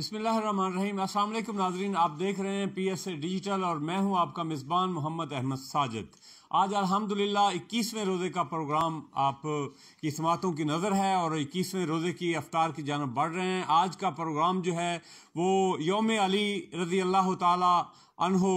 बिस्मिल असल नाजरीन आप देख रहे हैं पी एस ए डिजिटल और मैं हूं आपका मेज़बान मोहम्मद अहमद साजिद आज अलहमदिल्ला इक्कीसवें रोज़े का प्रोग्राम आप की समातों की नज़र है और इक्कीसवें रोज़े की अफ्तार की जानब बढ़ रहे हैं आज का प्रोग्राम जो है वो योम अली रज़ी अल्लाह तहो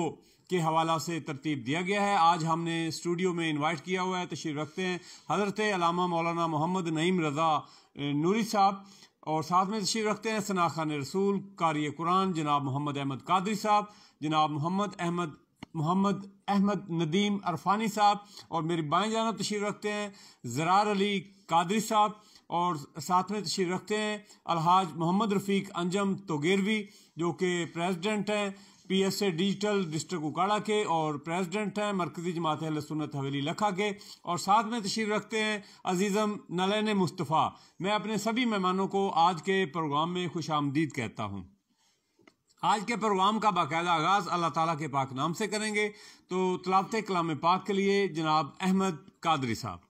के हवाला से तरतीब दिया गया है आज हमने स्टूडियो में इन्वाइट किया हुआ है तशरीफ रखते हैं हज़रत अलामा मौलाना मोहम्मद नईम रज़ा नूरी साहब और साथ में तशीफ रखते हैं सना खान रसूल कारी कुरान जनाब मोहम्मद अहमद कादरी साहब जनाब मोहम्मद अहमद मोहम्मद अहमद नदीम अरफानी साहब और मेरी बाएं जानब तशीर रखते हैं ज़रार अली कादरी साहब और साथ में तशीर रखते हैं अलहाज मोहम्मद रफ़ीक अंजम तोगेरवी जो कि प्रेसिडेंट हैं P S A digital district Okara के और प्रेसिडेंट हैं मरकजी जमात सुनत हवेली लखा के और साथ में तशीर रखते हैं अजीज़म नलैन मुस्तफ़ा मैं अपने सभी मेहमानों को आज के प्रोग्राम में खुश आमदीद कहता हूँ आज के प्रोग्राम का बाकायदा आगाज़ अल्लाह ताला के पाक नाम से करेंगे तो तलावत कलाम पाक के लिए जनाब अहमद कादरी साहब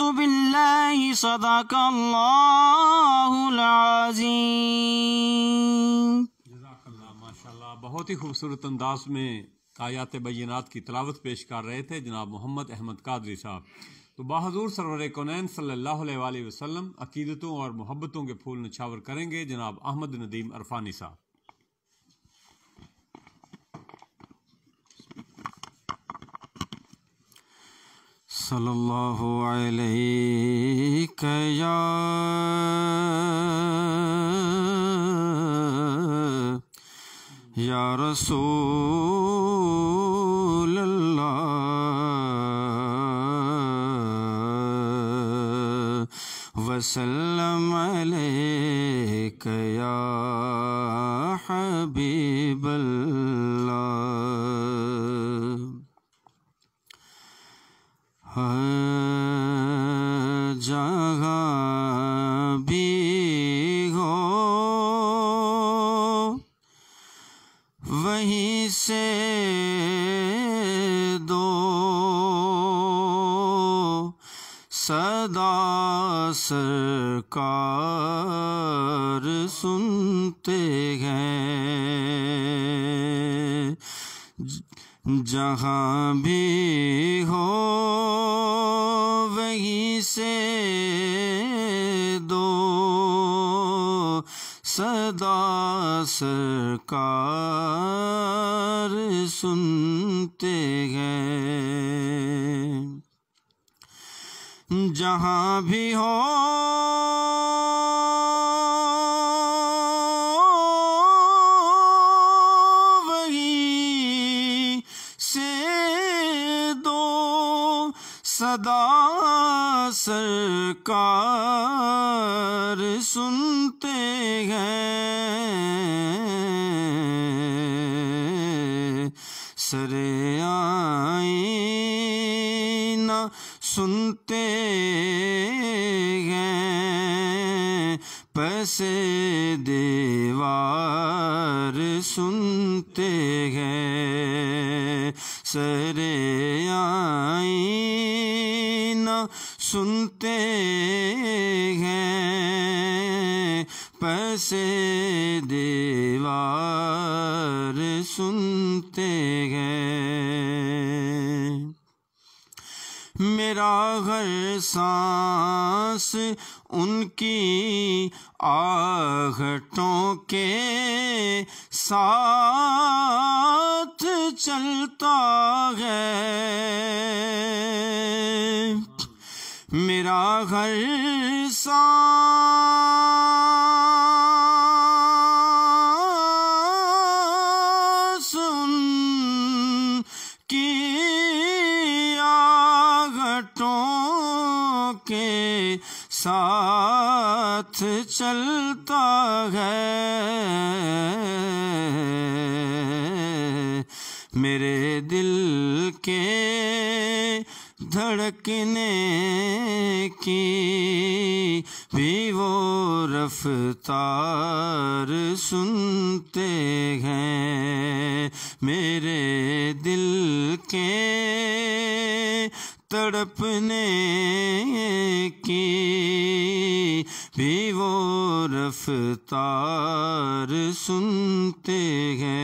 بالله صدق الله العظيم बहुत ही खूबसूरत अंदाज में आयात बैनात की तलावत पेश कर रहे थे जनाब मोहम्मद अहमद कादरी साहब तो बहाजूर सरवर कौनैन सल्ला वसम अकीदतों और मोहब्बतों के फूल नछावर करेंगे जनाब अहमद नदीम अरफानी साहब सल्लल्लाहु अलैहि या या रसूल अल्लाह वसल्लम अलैक या जहाँ भी हो वहीं से दो सदा सरकार सुनते हैं जहाँ भी हो पुकार सुनते हैं सरे आईना सुनते हैं पैसे देवार सुनते हैं सरे होते हैं पैसे देवार सुनते हैं मेरा घर सांस उनकी आघटों के साथ चलता है मेरा घर सा झुकने की भी वो रफ्तार सुनते हैं मेरे दिल के तड़पने की भी वो रफ्तार सुनते हैं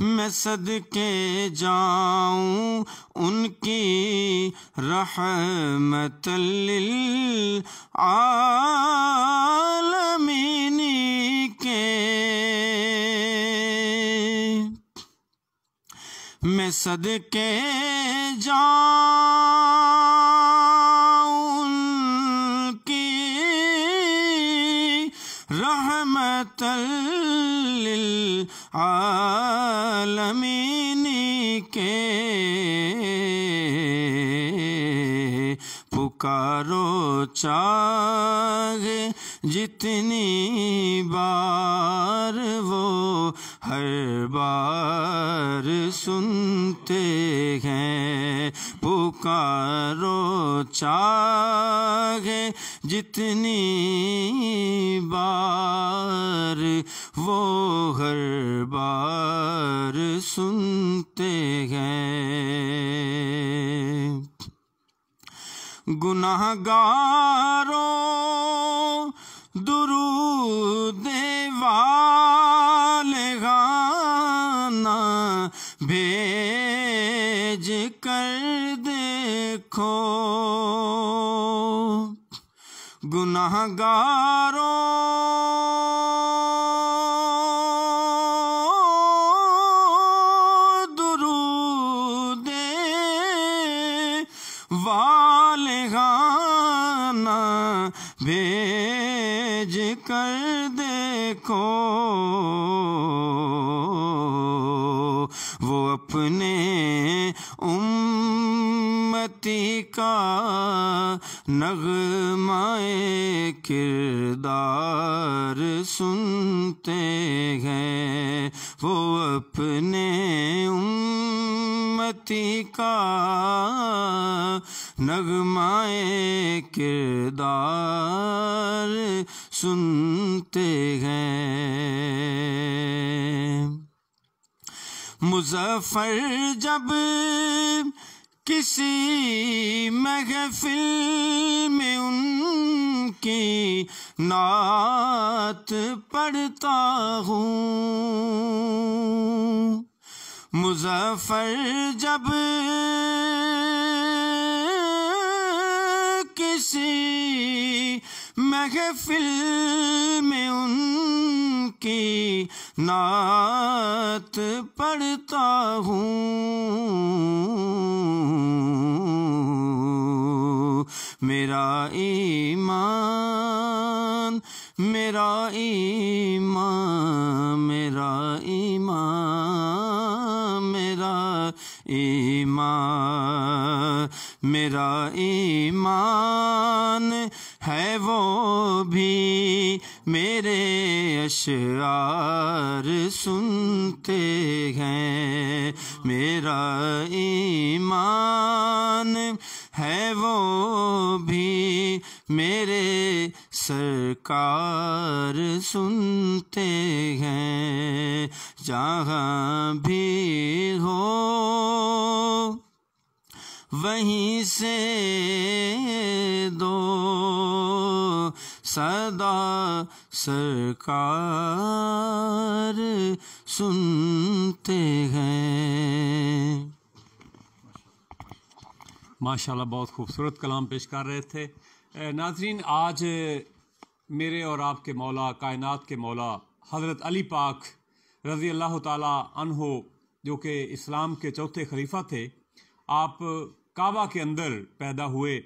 मैं सद के जाऊँ उनकी रहमत आलमीनी के मैं के जाऊं रहमत आलमीन के पुकारो चार जितनी बार वो हर बार सुनते हैं पुकारो चाहे जितनी बार वो हर बार सुनते हैं गुनाहगारों दुरूद वाले भेज कर देखो गुनाहगारों का नगमाए किरदार सुनते हैं वो अपने उम्मती का नगमाए किरदार सुनते हैं मुजफ्फर जब किसी महफिल में उनकी नात पढ़ता हूँ मुजफ्फर जब किसी महफिल में उनकी नात पढ़ता हूँ मेरा ईमान मेरा ईमान मेरा ईमान मेरा ईमान मेरा ईमान है वो भी मेरे अशार सुनते हैं मेरा ईमान है वो भी मेरे सरकार सुनते हैं जहाँ भी हो वहीं से दो सदा सरकार सुनते हैं माशाल्लाह बहुत खूबसूरत कलाम पेश कर रहे थे नाजरीन आज मेरे और आपके मौला कायनात के मौला हज़रत अली पाक रज़ी अल्लाह ताला अनहो जो कि इस्लाम के चौथे खलीफा थे आप काबा के अंदर पैदा हुए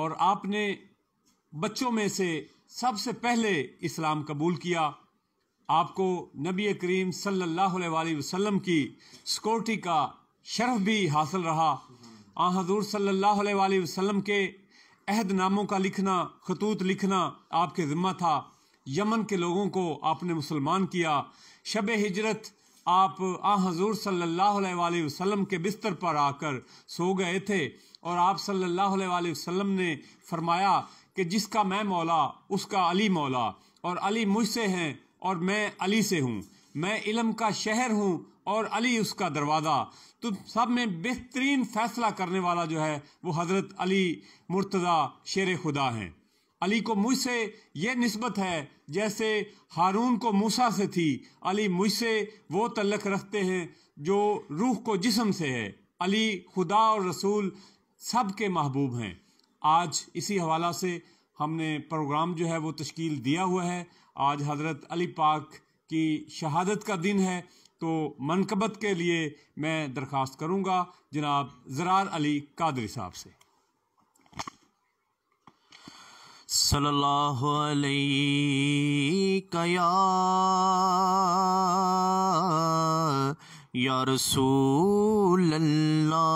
और आपने बच्चों में से सबसे पहले इस्लाम कबूल किया आपको नबी करीम सल्लल्लाहु अलैहि वसल्लम की सिक्योरिटी का शर्फ भी हासिल रहा आ हजूर सल्लल्लाहु अलैहि वसल्लम के अहदनामों का लिखना खतूत लिखना आपके ज़िम्मा था यमन के लोगों को आपने मुसलमान किया शब हिजरत आप आ हजूर सल्लल्लाहु अलैहि के बिस्तर पर आकर सो गए थे और आप सल्ला वसलम ने फरमाया कि जिसका मैं मौला उसका अली मौला और अली मुझसे हैं और मैं अली से हूँ मैं इलम का शहर हूँ और अली उसका दरवाज़ा तो सब में बेहतरीन फैसला करने वाला जो है वो हज़रत अली मुर्तज़ा शेर खुदा हैं अली को मुझसे यह नस्बत है जैसे हारून को मूसा से थी अली मुझसे वो तलक रखते हैं जो रूह को जिसम से है अली खुदा और रसूल सब के महबूब हैं आज इसी हवाला से हमने प्रोग्राम जो है वो तश्कील दिया हुआ है आज हज़रत अली पाक की शहादत का दिन है तो मनकबत के लिए मैं दरख्वास्त करूँगा जनाब ज़रार अली कादरी साहब से सल्लल्लाहु अलैहि या या रसूल अल्लाह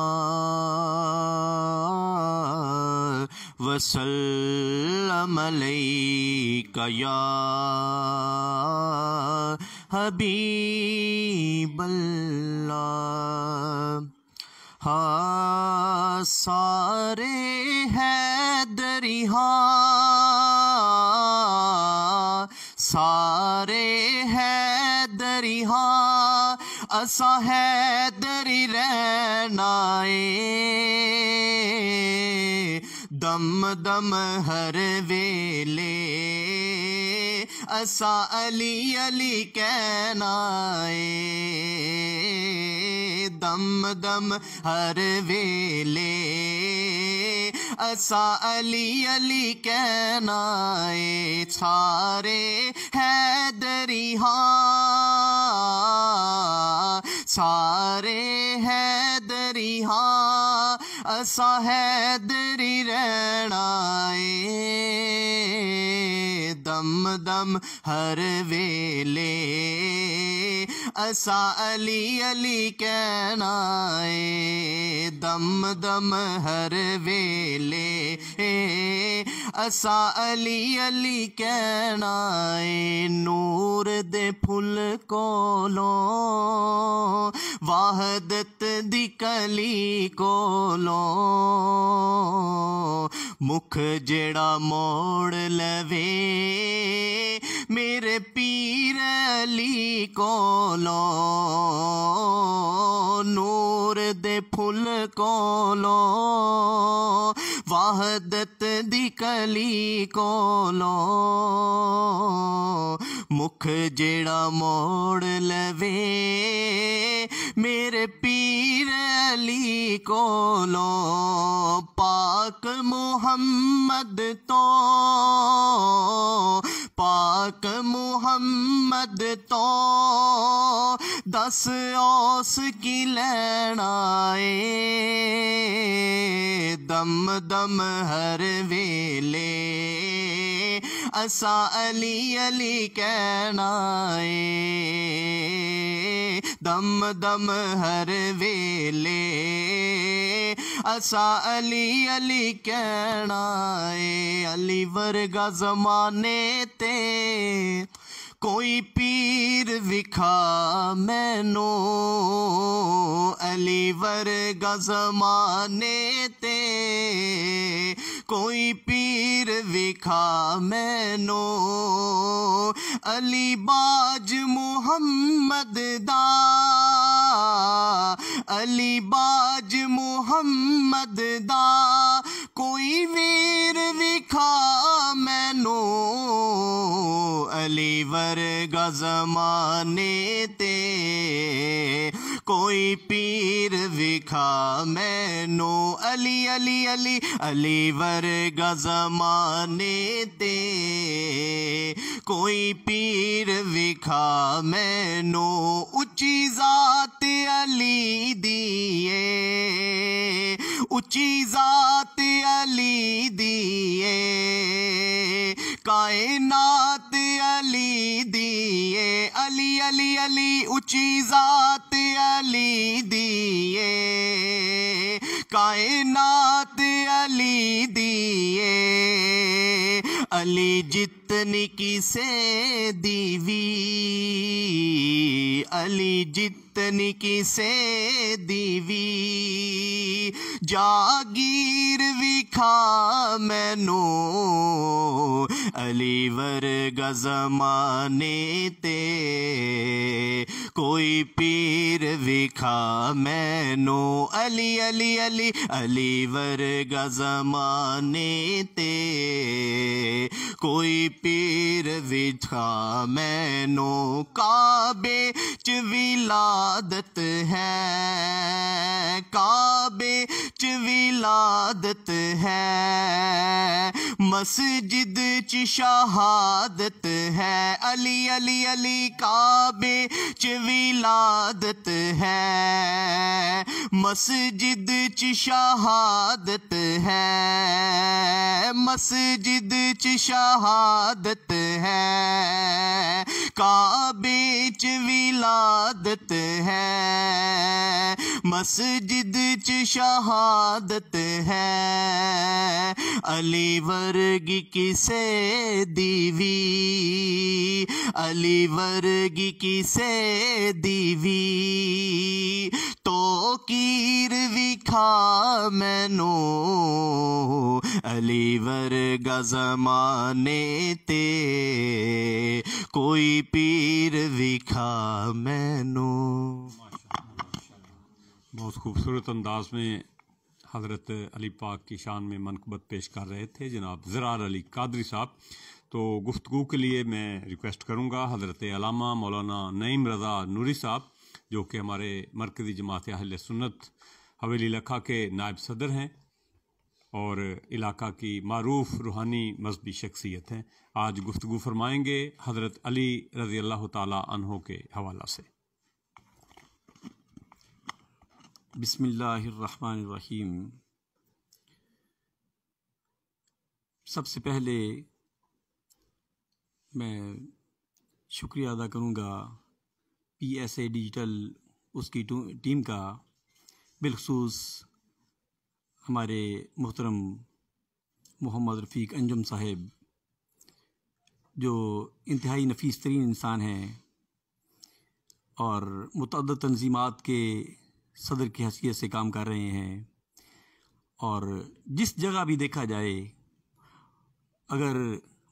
वसल्लम अलैका या हबीबल्ला हाँ सारे हाँ सारे है दरी हाँ असा है दरी रहनाए दम दम हर वेले असा अली अली कहनाए दम दम हर वेले अली अली कहनाए सारे हैदरी हाँ सारे हैदरी हाँ असा हैदरी रहना दम दम हर वेले असा अली अली कहना दम दम हर वेले असा अली अली कहना नूर दे फुल कोलों वाहदत दी कली कोलों मुख जड़ा मोड़ लवे मेरे पीर अली कोल ਕੋਲੋਂ ਨੂਰ ਦੇ ਫੁੱਲ ਕੋਲੋਂ ਵਾਹਦਤ ਦੀ ਕਲੀ ਕੋਲੋਂ ਮੁਖ ਜਿਹੜਾ ਮੋੜ ਲਵੇ ਮੇਰੇ ਪੀਰ ਅਲੀ ਕੋਲੋਂ ਪਾਕ ਮੁਹੰਮਦ ਤੋਂ पाक मुहम्मद तो दस ओस की लैणाए दम दम हर वेले असां अली अली कहना दम दम हर वेले असां अली अली कहना अली वर्गा ज़माने ते कोई पीर विखा मैनो अली वर्गा जमाने ते कोई पीर विखा मैनो अली बाज मुहम्मद दा अली बाज मुहम्मद दा ਕੋਈ ਵੀਰ ਵਿਖਾ ਮੈਨੂੰ ਅਲੀ ਵਰਗਾ ਜ਼ਮਾਨੇ ਤੇ कोई पीर दिखा मैनो अली अली अली अली वर गजमाने दे कोई पीर दिखा मैनो उची जात अली दिए उची जात अली दिए काय नात अली दिए अली अली अली उची जात अली अली दिए कायनात अली दिए अली जितनी किसे दीवी अली जितनी किसे दीवी जागीर विखा मैनो अली वर गजमाने ते कोई पीर विखा मैनो अली अली अली अली वर गजमाने ते कोई पीर विखा मैनो काबे च विलादत है काबे च विलादत है मस्जिद च शहादत है अली अली अली काबे च विलादत है मस्जिद च शहादत है मस्जिद च शहादत है काबे च विलादत है मस्जिद च शहादत है अली वर्ग किसे दीवी अली वर्ग किसे दीवी तो कीर विखा मैनो अलीवर गजमाने ते कोई पीर विखा मैनो बहुत खूबसूरत अंदाज में हज़रत अली पाक की शान में मनकबत पेश कर रहे थे जनाब ज़रार अली कादरी साहब तो गुफ्तु के लिए मैं रिक्वेस्ट करूँगा हज़रत अलामा मौलाना नईम रज़ा नूरी साहब जो कि हमारे मरकज़ी जमात अहल सुन्नत हवेली लखा के नायब सदर हैं और इलाका की मरूफ रूहानी मजहबी शख्सियत हैं आज गुफ्तु फरमाएँगे हज़रत अली रज़ी अल्लाह तहों के हवाला से बिसमीम सबसे पहले मैं शुक्रिया अदा करूँगा पी एस ए डिजिटल उसकी टीम का बिलखसूस हमारे मोहतरम मोहम्मद रफ़ीक अंजुम साहेब जो इंतहाई नफीस तरीन इंसान हैं और मतदद तनजीमत के सदर की हैसियत से काम कर रहे हैं और जिस जगह भी देखा जाए अगर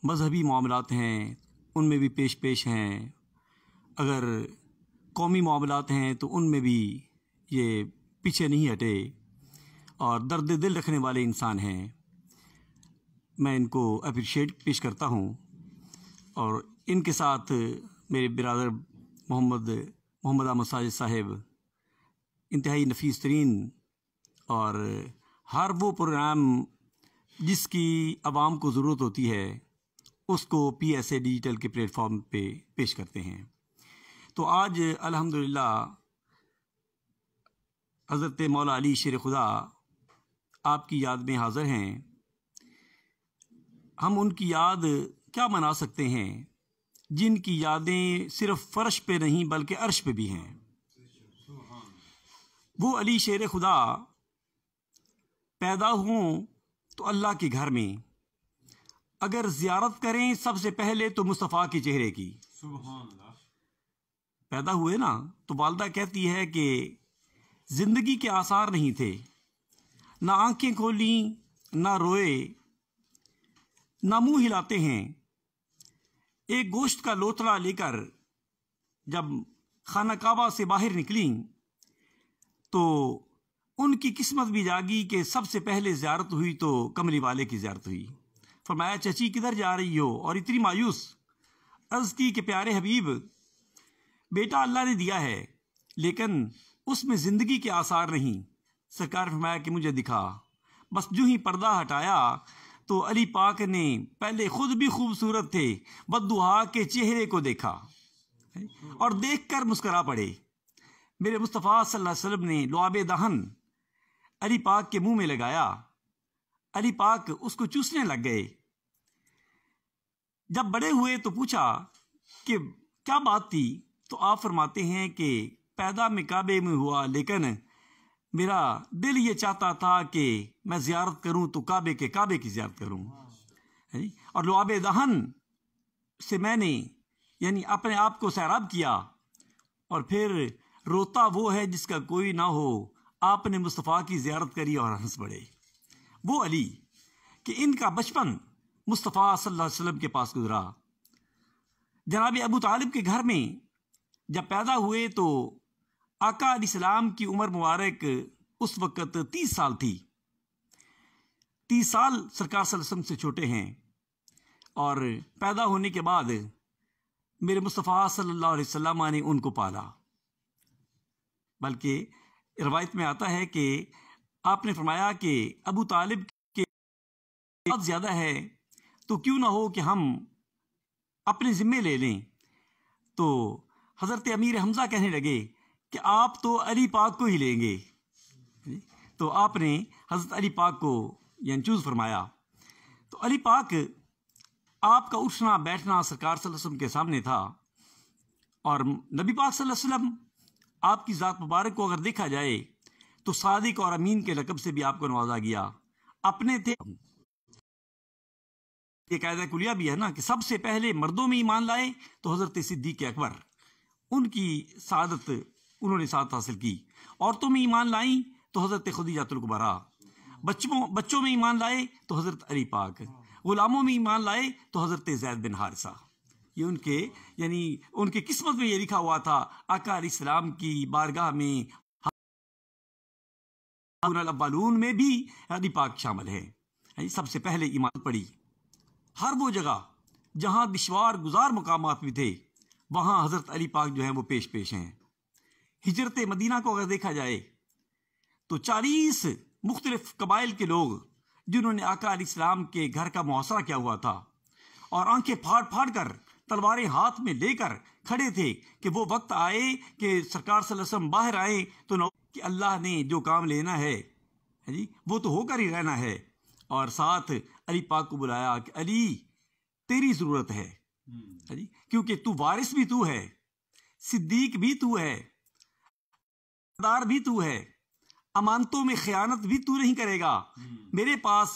मजहबी मामलात हैं उनमें भी पेश पेश हैं अगर कौमी मामलात हैं तो उनमें भी ये पीछे नहीं हटे और दर्द दिल रखने वाले इंसान हैं मैं इनको अप्रिशिएट पेश करता हूँ और इनके साथ मेरे बिरादर मोहम्मद मोहम्मद अहमद साजिद साहेब इंतहाई नफीस तरीन और हर वो प्रोग्राम जिसकी आवाम को ज़रूरत होती है उसको पी एस ए डिजिटल के प्लेटफॉर्म पे पेश करते हैं तो आज अलहमदिल्ला हज़रत मौला अली शेर खुदा आपकी याद में हाजिर हैं हम उनकी याद क्या मना सकते हैं जिनकी यादें सिर्फ़ फ़र्श पे नहीं बल्कि अर्श पे भी हैं वो अली शेर खुदा पैदा हों तो अल्लाह के घर में अगर ज़ियारत करें सबसे पहले तो मुस्तफ़ा के चेहरे की पैदा हुए ना तो वालदा कहती है कि ज़िंदगी के आसार नहीं थे ना आंखें खोली ना रोए ना मुंह हिलाते हैं एक गोश्त का लोथड़ा लेकर जब खाना काबा से बाहर निकली तो उनकी किस्मत भी जागी कि सबसे पहले ज्यारत हुई तो कमली वाले की ज्यारत हुई फरमाया चची किधर जा रही हो और इतनी मायूस अर्ज़ की कि प्यारे हबीब बेटा अल्लाह ने दिया है लेकिन उसमें ज़िंदगी के आसार नहीं सरकार फरमाया कि मुझे दिखा बस जो ही पर्दा हटाया तो अली पाक ने पहले खुद भी खूबसूरत थे बदुहा के चेहरे को देखा और देखकर मुस्करा पड़े मेरे मुस्तफ़ा सल्लल्लाहु अलैहि वसल्लम ने लुआब दहन अली पाक के मुंह में लगाया अली पाक उसको चूसने लग गए जब बड़े हुए तो पूछा कि क्या बात थी तो आप फरमाते हैं कि पैदा में काबे में हुआ लेकिन मेरा दिल ये चाहता था कि मैं ज़्यारत करूं तो काबे के काबे की ज़्यारत करूं और लुआब दहन से मैंने यानी अपने आप को सैराब किया और फिर रोता वो है जिसका कोई ना हो आपने मुस्तफ़ा की ज्यारत करी और हंस पड़े वो अली कि इनका बचपन मुस्तफ़ा सल्लल्लाहु अलैहि वसल्लम के पास गुजरा जनाब अबू तालिब के घर में जब पैदा हुए तो आका सलाम की उम्र मुबारक उस वक़्त तीस साल थी तीस साल सरकार सलम से छोटे हैं और पैदा होने के बाद मेरे मुस्तफ़ा सल्लल्लाहु अलैहि वसल्लम ने उनको पाला बल्कि रवायत में आता है कि आपने फरमाया कि अबू तालिब के बहुत ज़्यादा है तो क्यों ना हो कि हम अपने ज़िम्मे ले लें तो हज़रत अमीर हमज़ा कहने लगे कि आप तो अली पाक को ही लेंगे तो आपने हज़रत अली पाक को यानी चूज़ फरमाया तो अली पाक आपका उठना बैठना सरकार के सामने था और नबी पाक वसल्लम आपकी ज़ात मुबारक को अगर देखा जाए तो सादिक और अमीन के लकब से भी आपको नवाजा गया अपने थे ये कायदा कुलिया भी है ना कि सबसे पहले मर्दों में ईमान लाए तो हज़रत सिद्दीक अकबर उनकी सादत उन्होंने साथ हासिल की औरतों में ईमान लाई तो हज़रत खुदीजातुलकबरा बच्चों बच्चों में ईमान लाए तो हज़रत अली पाक ग़ुलामों में ईमान लाए तो हज़रत जैद बिन हारसा ये उनके यानी उनके किस्मत में ये लिखा हुआ था आकार इस्लाम की बारगाह में अब्बालून में भी यानी पाक शामिल है सबसे पहले ईमान पड़ी हर वो जगह जहां दिशवार गुजार मकाम भी थे वहां हज़रत अली पाक जो है वो पेश पेश हैं हिजरत मदीना को अगर देखा जाए तो चालीस मुख्तलिफ कबाइल के लोग जिन्होंने आका इस्लाम के घर का मुआसरा किया हुआ था और आंखें फाड़ फाड़ कर तलवारें हाथ में लेकर खड़े थे कि वो वक्त आए कि सरकार सल्लम बाहर आए तो कि अल्लाह ने जो काम लेना है जी वो तो होकर ही रहना है और साथ अली पाक को बुलाया कि अली तेरी ज़रूरत हम्म। है जी क्योंकि तू वारिस भी तू है सिद्दीक भी तू है दार भी तू है अमानतों में खयानत भी तू नहीं करेगा हम्म। मेरे पास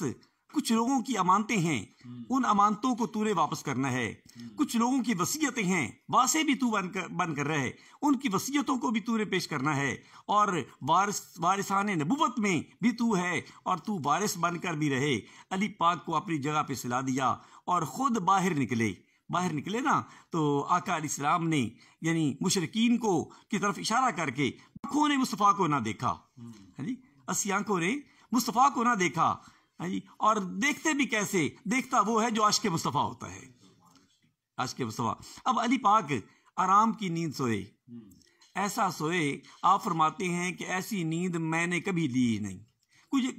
कुछ लोगों की अमानते हैं हम्म। उन अमानतों को तूने वापस करना है हम्म। कुछ लोगों की वसीयतें हैं वासे भी तू बन कर बन कर रहा है उनकी वसीयतों को भी तूने पेश करना है और वारिस वारिसान नबूवत में भी तू है और तू वारिस बनकर भी रहे अली पाक को अपनी जगह पे सिला दिया और खुद बाहर निकले बाहर निकले ना तो आका इस्लाम ने यानी मुशरकिन को की तरफ इशारा करके आंखों ने मुस्तफ़ा को ना देखा हम्म। है जी असी आंखों ने मुस्तफ़ा को ना देखा जी और देखते भी कैसे देखता वो है जो आश के मुस्तफ़ा होता है आश के मुस्तफ़ा अब अली पाक आराम की नींद सोए ऐसा सोए आप फरमाते हैं कि ऐसी नींद मैंने कभी ली नहीं नहीं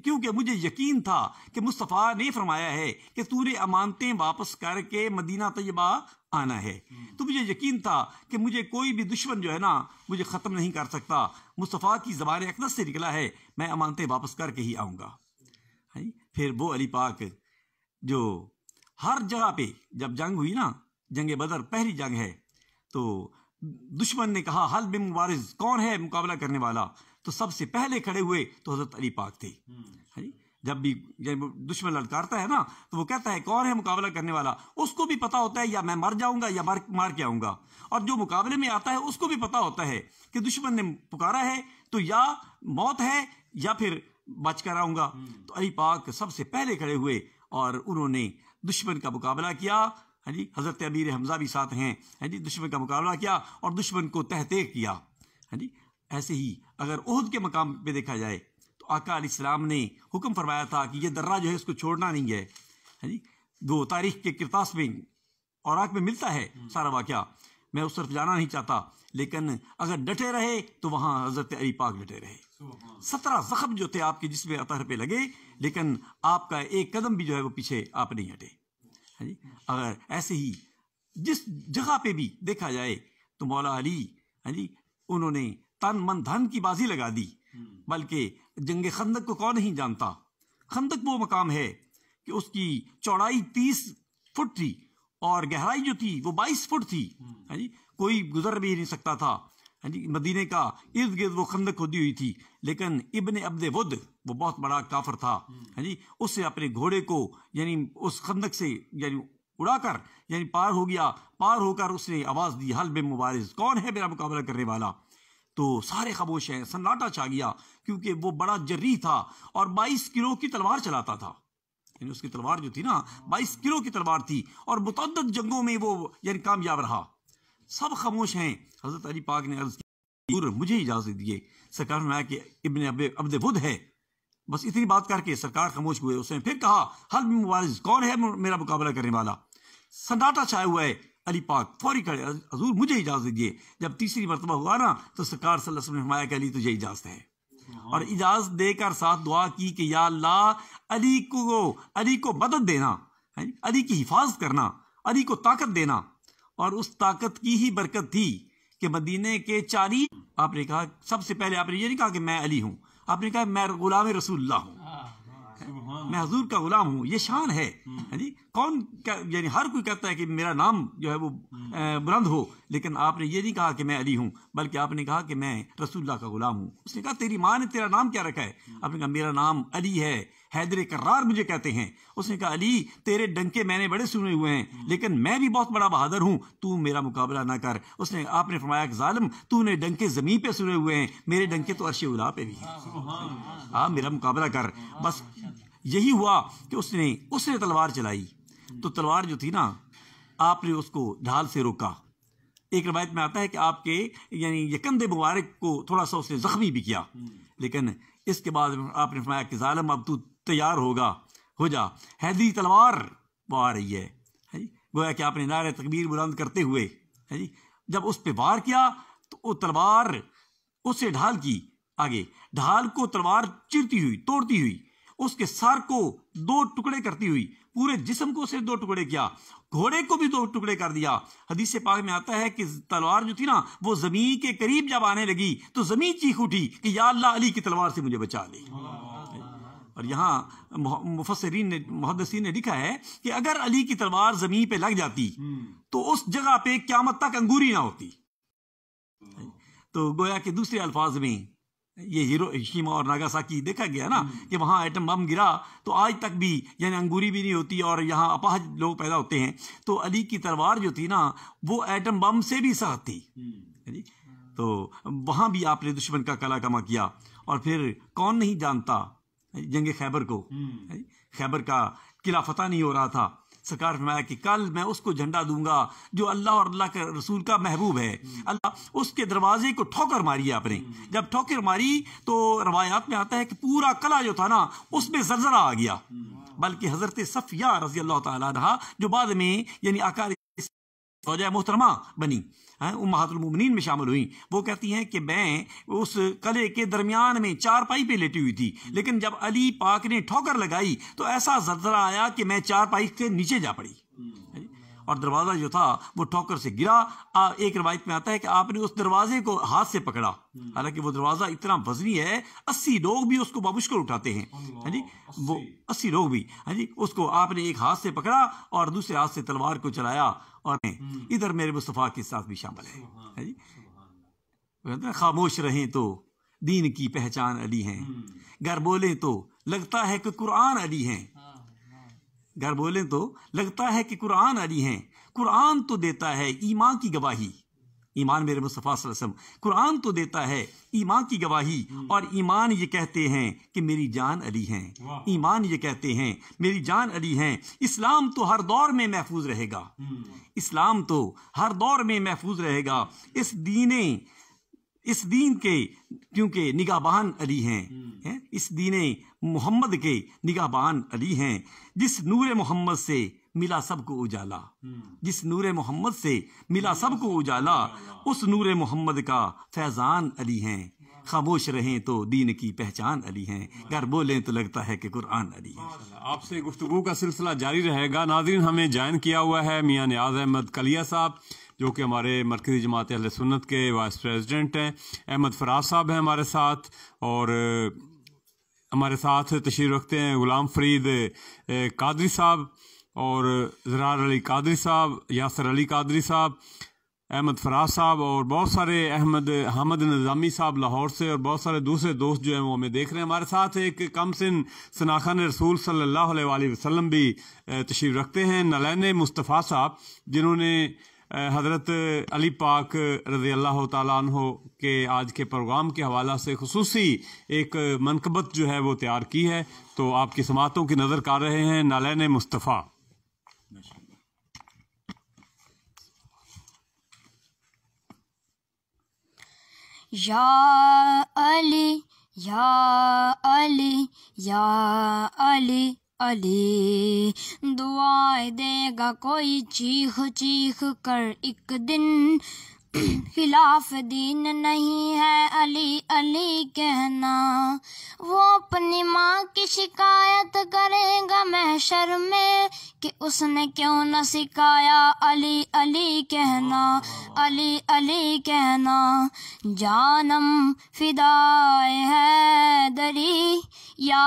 क्योंकि मुझे यकीन था कि मुस्तफ़ा ने फरमाया है कि तूने अमानतें वापस करके मदीना तयबा आना है तो मुझे यकीन था कि मुझे कोई भी दुश्मन जो है ना मुझे ख़त्म नहीं कर सकता मुस्तफ़ा की ज़बान अकदस से निकला है मैं अमानतें वापस करके ही आऊँगा हाँ फिर वो अली पाक जो हर जगह पे जब जंग हुई ना जंग बदर पहली जंग है तो दुश्मन ने कहा हल बिन मुबारज कौन है मुकाबला करने वाला तो सबसे पहले खड़े हुए तो हजरत अली पाक थे जब भी जब दुश्मन लड़कारता है ना तो वो कहता है कौन है मुकाबला करने वाला उसको भी पता होता है या मैं मर जाऊंगा या मार मार के आऊंगा और जो मुकाबले में आता है उसको भी पता होता है कि दुश्मन ने पुकारा है तो या मौत है या फिर बच कर आऊंगा तो अली पाक सबसे पहले खड़े हुए और उन्होंने दुश्मन का मुकाबला किया है हाँ जी हज़रत अमीर हमजा भी साथ हैं है हाँ जी दुश्मन का मुकाबला किया और दुश्मन को तहते किया है हाँ जी ऐसे ही अगर ओहद के मकाम पे देखा जाए तो आका इस्लाम ने हुक्म फरमाया था कि यह दर्रा जो है इसको छोड़ना नहीं है है जी दो तारीख के किरतास में और आँख में मिलता है सारा वाक़ मैं उस तरफ जाना नहीं चाहता लेकिन अगर डटे रहे तो वहाँ हज़रत अली पाक डटे रहे सत्रह जख्म जो थे आपके जिसमें अतहर पे लगे लेकिन आपका एक कदम भी जो है वो पीछे आप नहीं हटे हाँ जी अगर ऐसे ही जिस जगह पे भी देखा जाए तो मौला अली है हाँ जी उन्होंने तन मन धन की बाजी लगा दी हम्म। बल्कि जंग खंदक को कौन नहीं जानता खंदक वो मकाम है कि उसकी चौड़ाई तीस फुट थी और गहराई जो थी वो बाईस फुट थी है हम्म। हाँ जी कोई गुजर भी नहीं सकता था है हाँ जी मदीने का इर्द गिर्द वो खंद खोदी हुई थी लेकिन इबन अब्द वुद वो बहुत बड़ा काफर था है हम्म। हाँ जी उससे अपने घोड़े को यानी उस खंदक से यानी उड़ाकर यानी पार हो गया पार होकर उसने आवाज़ दी हल बे मुबारिस कौन है मेरा मुकाबला करने वाला तो सारे खामोश हैं सन्नाटा छा गया क्योंकि वो बड़ा जर्री था और 22 किलो की तलवार चलाता था यानी उसकी तलवार जो थी ना बाईस किलो की तलवार थी और मुतद जंगों में वो यानी कामयाब रहा सब खामोश हैं हजरत अली पाक ने अर्ज मुझे इजाजत दिए सरकार ने कि इबन अब बुद्ध है बस इतनी बात करके सरकार खामोश हुए उसने फिर कहा हल मुबारज कौन है मेरा मुकाबला करने वाला सन्नाटा छाया हुआ है अली पाक फौरी खड़े हजूर मुझे इजाजत दिए जब तीसरी मरतबा हुआ ना तो सरकार सल्लल्लाहु अलैहि वसल्लम ने हमाया कि अली तुझे इजाजत है और इजाज़त देकर साथ दुआ की कि या अल्लाह अली को अली को मदद देना अली की हिफाजत करना अली को ताकत देना और उस ताकत की ही बरकत थी कि मदीने के चारी आपने कहा सबसे पहले आपने ये नहीं कहा कि मैं अली हूं आपने कहा मैं गुलाम रसूल्ला हूं हाँ। मैं हजूर का गुलाम हूँ ये शान है हम्म। जी कौन यानी हर कोई कहता है कि मेरा नाम जो है वो हम्म। बुलंद हो लेकिन आपने ये नहीं कहा कि मैं अली हूँ बल्कि आपने कहा कि मैं रसूल्ला का गुलाम हूँ उसने कहा तेरी माँ ने तेरा नाम क्या रखा है हम्म। आपने कहा मेरा नाम अली है हैदर करार मुझे कहते हैं उसने कहा अली तेरे डंके मैंने बड़े सुने हुए हैं लेकिन मैं भी बहुत बड़ा बहादुर हूँ तू मेरा मुकाबला ना कर उसने आपने फरमाया ालम तूने डंके ज़मीन पर सुने हुए हैं मेरे डंके तो अर्श उला पे भी हैं हाँ मेरा मुकाबला कर बस यही हुआ कि उसने उसने तलवार चलाई तो तलवार जो थी ना आपने उसको ढाल से रोका एक रवायत में आता है कि आपके यानी यकंद मुबारक को थोड़ा सा उसने ज़ख्मी भी किया हम्म। लेकिन इसके बाद आपने फरमाया कि जालम अब तू तैयार होगा हो जा हैदी तलवार वो आ रही है है जी गोया कि आपने नारे तकबीर बुलंद करते हुए है जी जब उस पर वार किया तो वो तलवार उसे ढाल की आगे ढाल को तलवार चिरती हुई तोड़ती हुई उसके सर को दो टुकड़े करती हुई पूरे जिसम को उसे दो टुकड़े किया घोड़े को भी दो टुकड़े कर दिया हदीस पाक में आता है कि तलवार जो थी ना वो जमीन के करीब जब आने लगी तो जमीन चीख उठी कि या अल्लाह अली की तलवार से मुझे बचा ली और यहाँ मुफसरीन ने मुहदसिन ने लिखा है कि अगर अली की तलवार जमीन पे लग जाती हम्म। तो उस जगह पे क्यामत तक अंगूरी ना होती तो गोया के दूसरे अल्फाज में ये हिरोशिमा और नागासाकी देखा गया ना हम्म। कि वहां एटम बम गिरा तो आज तक भी यानी अंगूरी भी नहीं होती और यहाँ अपाहज लोग पैदा होते हैं तो अली की तलवार जो थी ना वो एटम बम से भी सख्त थी हम्म। तो वहां भी आपने दुश्मन का कला कमा किया और फिर कौन नहीं जानता जंग खैबर को हम्म। खैबर का किला फतह नहीं हो रहा था सरकार फरमाया कि कल मैं उसको झंडा दूंगा जो अल्लाह और अल्लाह के रसूल का महबूब है हम्म। अल्लाह उसके दरवाजे को ठोकर मारी आपने हम्म। जब ठोकर मारी तो रवायात में आता है कि पूरा कला जो था ना उसमें जरजरा आ गया बल्कि हजरत सफिया रजी अल्लाह तहा जो बाद में यानी आकार मोहतरमा बनी वो मुमनिन में शामिल हुई वो कहती हैं कि मैं उस कले के दरमियान में चारपाई पे लेटी हुई थी लेकिन जब अली पाक ने ठोकर लगाई तो ऐसा जलजला आया कि मैं चारपाई के नीचे जा पड़ी हम्म। और दरवाज़ा जो था वो ठोकर से गिरा आ, एक रवायत में आता है कि आपने उस दरवाजे को हाथ से पकड़ा हम्म। हालांकि वो दरवाज़ा इतना वजनी है अस्सी लोग भी उसको बामुश्किल उठाते हैं है हाँ जी वो अस्सी लोग भी है हाँ जी उसको आपने एक हाथ से पकड़ा और दूसरे हाथ से तलवार को चलाया और मैं हम्म। इधर मेरे मुस्तफ़ा के साथ भी शामिल है खामोश रहें तो दीन की पहचान अली हैं हम्म। घर बोले तो लगता है कि कुरान अली हैं हाँ, हाँ, हाँ। घर बोले तो लगता है कि कुरान अली हैं कुरान तो देता है ईमान की गवाही ईमान मेरे मुस्तफ़ा वसम कुरान तो देता है ईमान की गवाही हम्म। और ईमान ये कहते हैं कि मेरी जान अली हैं ईमान ये कहते हैं मेरी जान अली हैं इस्लाम तो हर दौर में महफूज रहेगा हम्म। इस्लाम तो हर दौर में महफूज रहेगा इस दीने इस दीन के क्योंकि निगाबान अली हैं हम्म। है? इस दीने मोहम्मद के निगाबान अली हैं जिस नूर मोहम्मद से मिला सबको उजाला हम्म। जिस नूर मोहम्मद से मिला सबको उजाला उस नूर मोहम्मद का फैज़ान अली हैं खामोश रहें तो दीन की पहचान अली हैं अगर बोलें तो लगता है कि कुरान अली है आपसे गुफ्तु का सिलसिला जारी रहेगा नाजरीन हमें ज्वाइन किया हुआ है मियाँ न्याज अहमद कलिया साहब जो कि हमारे मरकज़ी जमात अहल सुन्नत के वाइस प्रेसिडेंट हैं अहमद फराज साहब हैं हमारे साथ और हमारे साथ तशीर रखते हैं ग़ुलाम फरीद कादरी साहब और ज़रार अली कादरी साहब यासर अली कादरी साहब अहमद फराज साहब और बहुत सारे अहमद हमद नज़ामी साहब लाहौर से और बहुत सारे दूसरे दोस्त जो हैं वो हमें देख रहे हैं हमारे साथ एक कम सिन रसूल सल्लल्लाहु अलैहि वसल्लम भी तशरीफ रखते हैं नलैन मुस्तफ़ा साहब जिन्होंने हज़रत अली पाक रज़ी अल्लाह तहो के आज के प्रोग्राम के हवाला से खसूसी एक मनकबत जो है वो तैयार की है तो आपकी समातों की नज़र कर रहे हैं नालैन मुस्तफ़ा या अली या अली या अली अली दुआ देगा कोई चीख चीख कर एक दिन खिलाफ दीन नहीं है अली अली कहना वो अपनी माँ की शिकायत करेगा महशर में कि उसने क्यों न सिखाया अली अली कहना अली अली कहना जानम फिदाए है दरी या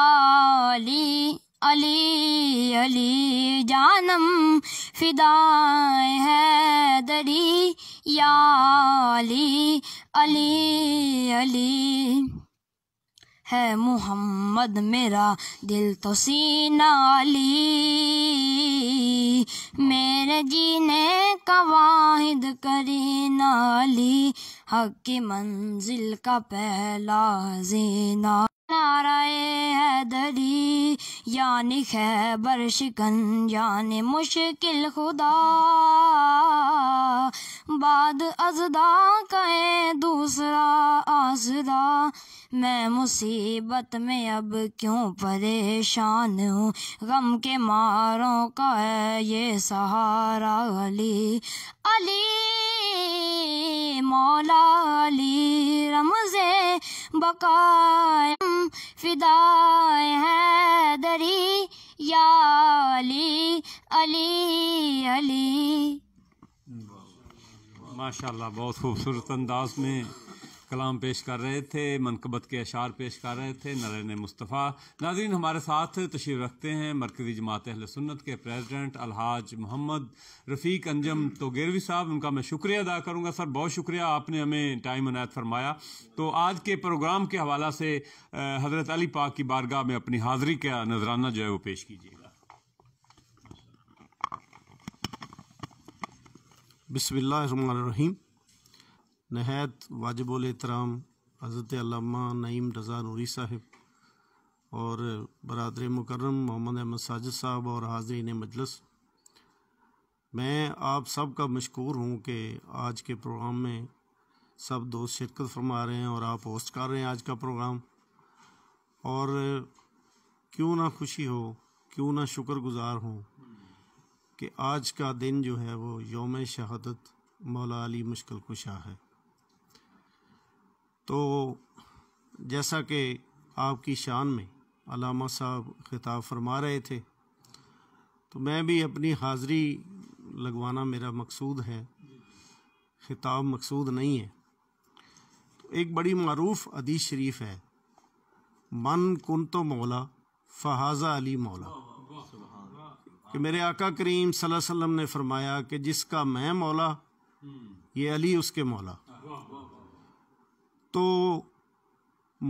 अली अली अली जानम फिदाए है दरी या अली अली अली है मोहम्मद मेरा दिल तो सीना अली मेरे जीने का वाहिद करीना अली हक की मंजिल का पहला जीना है दरी यानि खैबर शिकन यानि मुश्किल खुदा बाद अजदा कहें दूसरा आजदा मैं मुसीबत में अब क्यों परेशान हूँ गम के मारों का है ये सहारा अली अली मौला अली रमजे बकाय फिदाए है दरी या अली अली अली माशाल्लाह बहुत खूबसूरत अंदाज में कलाम पेश कर रहे थे मनकबत के अशार पेश कर रहे थे नरन मुस्तफ़ा नाजीन हमारे साथ तशीर रखते हैं मरकज़ी जमात अहल सुन्नत के प्रेसिडेंट अलहाज मोहम्मद रफ़ीक अंजम तोगेरवी साहब उनका मैं शुक्रिया अदा करूँगा सर बहुत शुक्रिया आपने हमें टाइम अनायत फरमाया तो आज के प्रोग्राम के हवाला से हज़रत अली पाक की बारगाह में अपनी हाज़िरी का नजराना जो है वो पेश कीजिएगा बिसमीम नहायत वाजबुल एहतराम हज़रत नईम रज़ा नूरी साहिब और बरदर मुकर्रम मोहम्मद अहमद साजिद साहब और हाजरीन मजलस मैं आप सब का मशहूर हूँ कि आज के प्रोग्राम में सब दोस्त शिरकत फरमा रहे हैं और आप होस्ट कर रहे हैं आज का प्रोग्राम और क्यों ना खुशी हो क्यों ना शुक्र गुज़ार हों कि आज का दिन जो है वो योम शहादत मौला अली मुश्किल कुशा है तो जैसा कि आपकी शान में अलामा साहब खिताब फरमा रहे थे तो मैं भी अपनी हाज़री लगवाना मेरा मकसूद है खिताब मकसूद नहीं है तो एक बड़ी मरूफ अदीस शरीफ है मन कन तो मौला फहाजा अली मौला कि मेरे आका करीम सल्लल्लाहु अलैहि वसल्लम ने फरमाया कि जिसका मैं मौला ये अली उसके मौला तो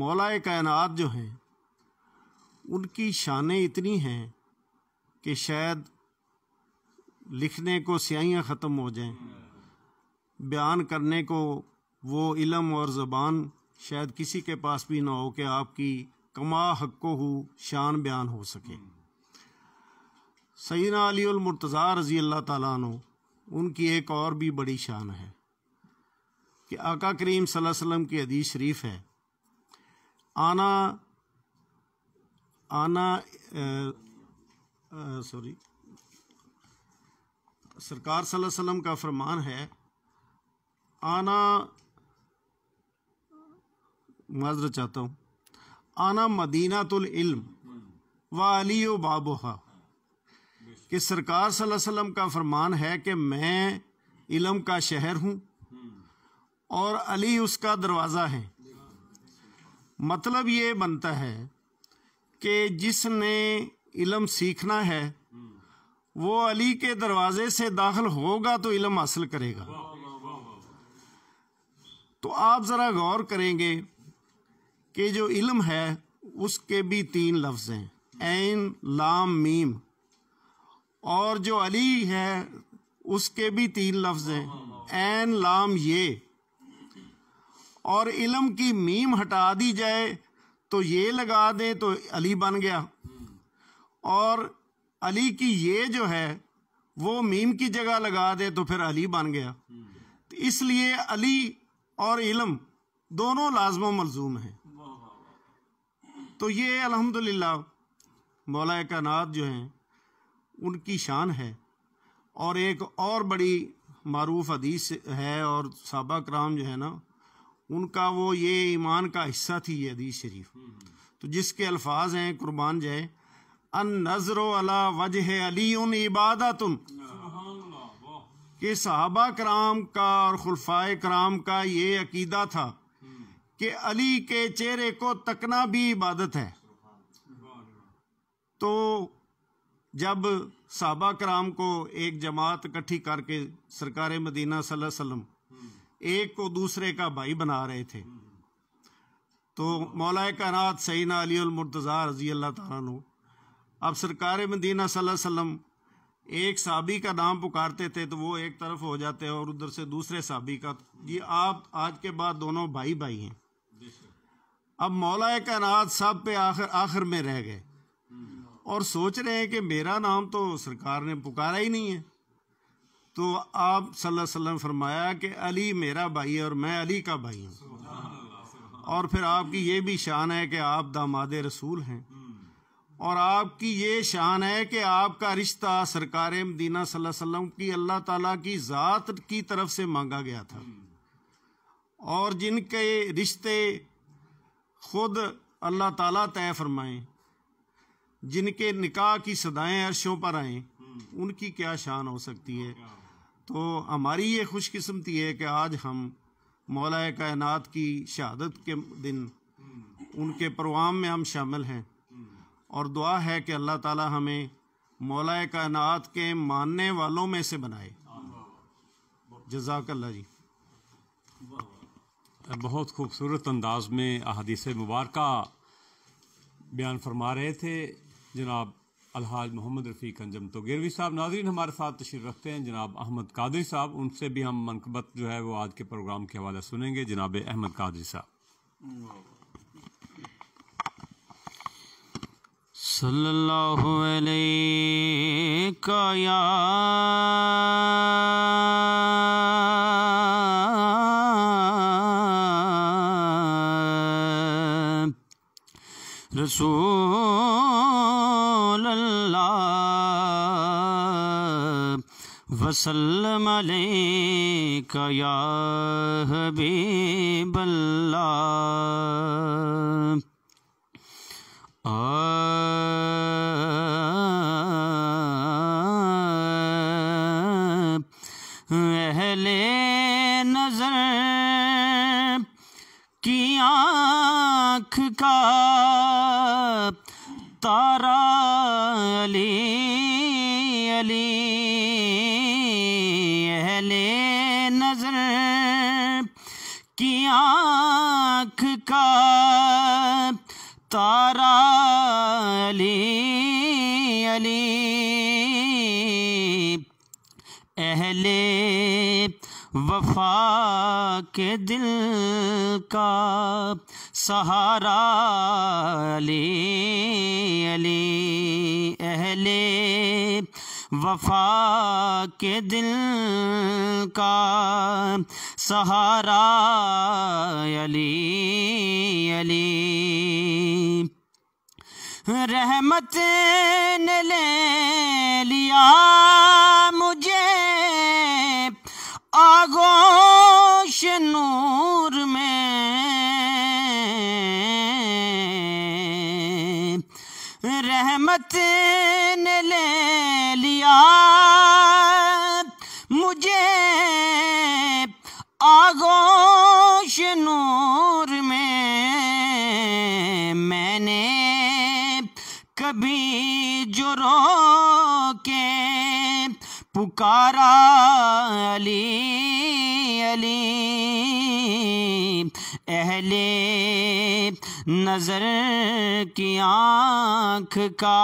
मौलाए कायनात जो हैं उनकी शानें इतनी हैं कि शायद लिखने को स्याहियाँ ख़त्म हो जाएं बयान करने को वो इलम और ज़बान शायद किसी के पास भी ना हो कि आपकी कमा हको हो शान बयान हो सके अली अलीमरतज़ा रज़ी अल्लाह तु उनकी एक और भी बड़ी शान है कि आका करीम वसल्लम की हदीस शरीफ है आना आना सॉरी सरकार वसल्लम का फरमान है आना मजर चाहता हूँ आना मदीना इल्म व अली बाबोहा कि सरकार वसल्लम का फरमान है कि मैं इलम का शहर हूँ और अली उसका दरवाज़ा है मतलब ये बनता है कि जिसने इलम सीखना है वो अली के दरवाज़े से दाखिल होगा तो इलम हासिल करेगा तो आप ज़रा गौर करेंगे कि जो इलम है उसके भी तीन लफ्ज़ हैं एन लाम मीम और जो अली है उसके भी तीन लफ्ज़ हैं एन लाम ये और इलम की मीम हटा दी जाए तो ये लगा दें तो अली बन गया और अली की ये जो है वो मीम की जगह लगा दे तो फिर अली बन गया तो इसलिए अली और इलम दोनों लाजम मलजूम हैं तो ये अल्हम्दुलिल्लाह मौला कानात जो हैं उनकी शान है और एक और बड़ी मरूफ हदीस है और सबा कराम जो है ना उनका वो ये ईमान का हिस्सा थी ये हदीस शरीफ तो जिसके अल्फाज हैं कुर्बान जाए अन नजर अला वजह अली उन इबादत के सहाबा कराम का और खुलफाए कराम का ये अकीदा था कि अली के चेहरे को तकना भी इबादत है तो जब साहबा कराम को एक जमात इकट्ठी करके सरकार मदीना सल्लल्लाहु अलैहि वसल्लम एक को दूसरे का भाई बना रहे थे तो मौलाए कायनात सईना अली मुर्तज़ा रजी अल्लाह तु अब सरकार मदीना सल्लम एक साबी का नाम पुकारते थे तो वो एक तरफ हो जाते हैं और उधर से दूसरे साबी का ये आप आज के बाद दोनों भाई भाई हैं अब मौलाए कायनात सब पे आखिर आखिर में रह गए और सोच रहे हैं कि मेरा नाम तो सरकार ने पुकारा ही नहीं है तो आप सल्लल्लाहु अलैहि वसल्लम फरमाया कि अली मेरा भाई है और मैं अली का भाई हूँ और फिर आपकी ये भी शान है कि आप दामाद रसूल हैं हम्म। और आपकी ये शान है कि आपका रिश्ता सरकार मदीना वसल्लम की अल्लाह ताला की ज़ात की तरफ से मांगा गया था हम्म। और जिनके रिश्ते खुद अल्लाह ताला तय फरमाएं जिनके निकाह की सदाएं अरशों पर आएं हम्म। उनकी क्या शान हो सकती है तो हमारी ये खुशकस्मती है कि आज हम मौला कायनात की शहादत के दिन उनके प्रोग्राम में हम शामिल हैं और दुआ है कि अल्लाह ताला हमें मौला कायनात के मानने वालों में से बनाए जजाकल्ला जी बहुत खूबसूरत अंदाज में अदीस मुबारक बयान फरमा रहे थे जनाब अलहाज मोहम्मद रफ़ीक अंजम तो गिरवी साहब नाजरीन हमारे साथ तशरीफ रखते हैं जनाब अहमद कादरी साहब उनसे भी हम मनकबत जो है वो आज के प्रोग्राम के हवाले सुनेंगे जनाब अहमद कादरी साहब सल्लल्लाहु अलैहि रसूल वसलम कया बल्ला अहले नजर की आँख का पाक के दिल का सहारा अली अली अहले वफा के दिल का सहारा अली अली रहमत ने ले लिया मुझे आगोश नूर में रहमत ने ले लिया मुझे आगोश नूर में मैंने कभी जो रो के पुकारा नजर की आँख का